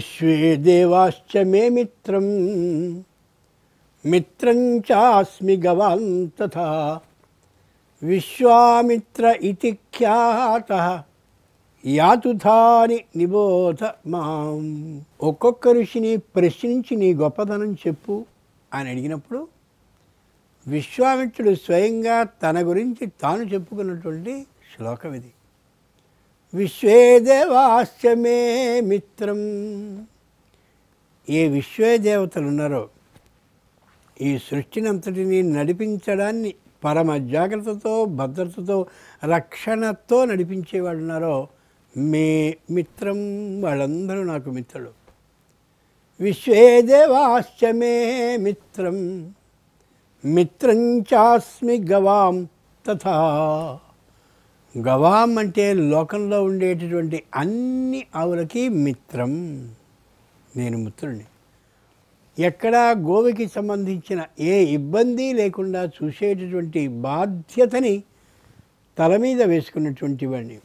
విశ్వే దేవాశ్చ మే మిత్రం మిత్రం చాస్మి గవాన్ తథా విశ్వామిత్ర ఇతి ఖ్యాత యాతుధాని నిబోధ మాం ఒక్కొక్క ఋషిని ప్రశ్నించి నీ గొప్పతనం చెప్పు అని అడిగినప్పుడు విశ్వామిత్రుడు స్వయంగా తన గురించి తాను చెప్పుకున్నటువంటి శ్లోకం ఇది విశ్వేదేవాస్యమే మిత్రం ఏ విశ్వే దేవతలు ఉన్నారో ఈ సృష్టినంతటిని నడిపించడాన్ని పరమ జాగ్రత్తతో భద్రతతో రక్షణతో నడిపించేవాడు ఉన్నారో మే మిత్రం వాళ్ళందరూ నాకు మిత్రుడు విశ్వేదేవాస్యమే మిత్రం మిత్రం చాస్మి గవాం తథా గవాం అంటే లోకంలో ఉండేటటువంటి అన్ని ఆవులకి మిత్రం నేను మిత్రుడిని ఎక్కడా గోవుకి సంబంధించిన ఏ ఇబ్బంది లేకుండా చూసేటటువంటి బాధ్యతని తల మీద వేసుకున్నటువంటి వాడిని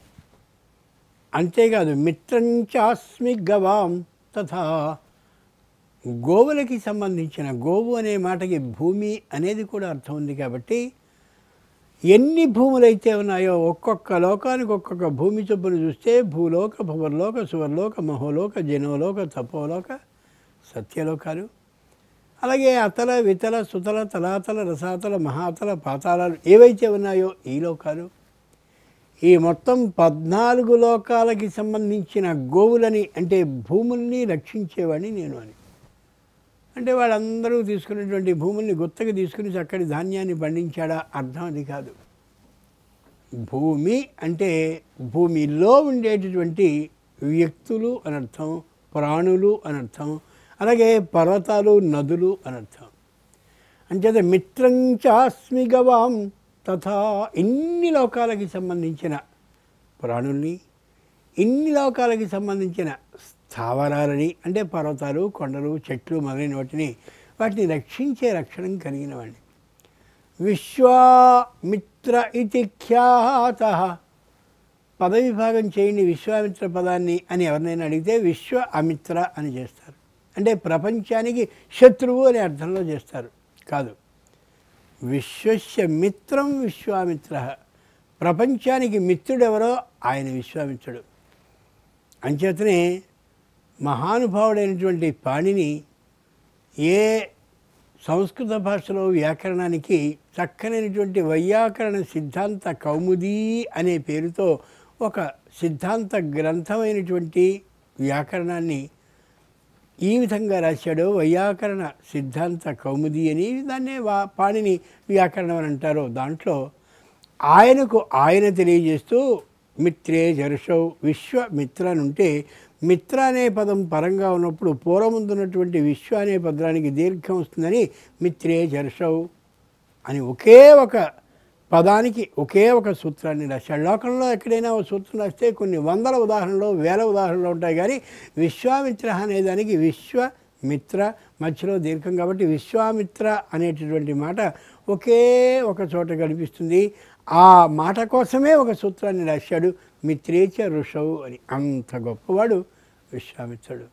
అంతేకాదు మిత్రంచాస్మి గవాం తథా గోవులకి సంబంధించిన గోవు అనే మాటకి భూమి అనేది కూడా అర్థం ఉంది కాబట్టి ఎన్ని భూములైతే ఉన్నాయో ఒక్కొక్క లోకానికి ఒక్కొక్క భూమి చొప్పున చూస్తే భూలోక భువర్లోక సువర్లోక మహోలోక జనోలోక తపోలోక సత్యలోకాలు అలాగే అతల వితల సుతల తలాతల రసాతల మహాతల పాతాళాలు ఏవైతే ఉన్నాయో ఈ లోకాలు ఈ మొత్తం పద్నాలుగు లోకాలకి సంబంధించిన గోవులని అంటే భూముల్ని రక్షించేవాడిని నేను అని అంటే వాళ్ళందరూ తీసుకున్నటువంటి భూముల్ని గుత్తగా తీసుకుని చక్కటి ధాన్యాన్ని పండించాడా అర్థం అది కాదు భూమి అంటే భూమిలో ఉండేటటువంటి వ్యక్తులు అనర్థం ప్రాణులు అనర్థం అలాగే పర్వతాలు నదులు అనర్థం అంచేత మిత్రం చాస్మి గవాం తథా ఇన్ని లోకాలకి సంబంధించిన ప్రాణుల్ని ఇన్ని లోకాలకి సంబంధించిన స్థావరాలని అంటే పర్వతాలు కొండలు చెట్లు మొదలైన వాటిని వాటిని రక్షించే రక్షణం కలిగినవాడిని విశ్వామిత్ర ఇది ఖ్యాత పదవిభాగం చేయండి విశ్వామిత్ర పదాన్ని అని ఎవరినైనా అడిగితే విశ్వ అమిత్ర అని చేస్తారు అంటే ప్రపంచానికి శత్రువు అనే అర్థంలో చేస్తారు కాదు విశ్వస్య మిత్రం విశ్వామిత్ర ప్రపంచానికి మిత్రుడెవరో ఆయన విశ్వామిత్రుడు అంచేతనే మహానుభావుడైనటువంటి పాణిని ఏ సంస్కృత భాషలో వ్యాకరణానికి చక్కనైనటువంటి వైయాకరణ సిద్ధాంత కౌముదీ అనే పేరుతో ఒక సిద్ధాంత గ్రంథమైనటువంటి వ్యాకరణాన్ని ఈ విధంగా రాశాడో వైయాకరణ సిద్ధాంత కౌముది అని దాన్నే వా పాణిని వ్యాకరణం అని అంటారు దాంట్లో ఆయనకు ఆయన తెలియజేస్తూ మిత్రే జరుషౌ విశ్వమిత్రనుంటే మిత్ర అనే పదం పరంగా ఉన్నప్పుడు ఉన్నటువంటి విశ్వ అనే పదానికి దీర్ఘం వస్తుందని మిత్రే జరుషౌ అని ఒకే ఒక పదానికి ఒకే ఒక సూత్రాన్ని రాశాడు లోకంలో ఎక్కడైనా ఒక సూత్రం రాస్తే కొన్ని వందల ఉదాహరణలు వేల ఉదాహరణలు ఉంటాయి కానీ విశ్వామిత్ర అనే దానికి విశ్వమిత్ర మధ్యలో దీర్ఘం కాబట్టి విశ్వామిత్ర అనేటటువంటి మాట ఒకే ఒక చోట కనిపిస్తుంది ఆ మాట కోసమే ఒక సూత్రాన్ని రాశాడు మిత్రేచ ఋషవు అని అంత గొప్పవాడు విశ్వామిత్రుడు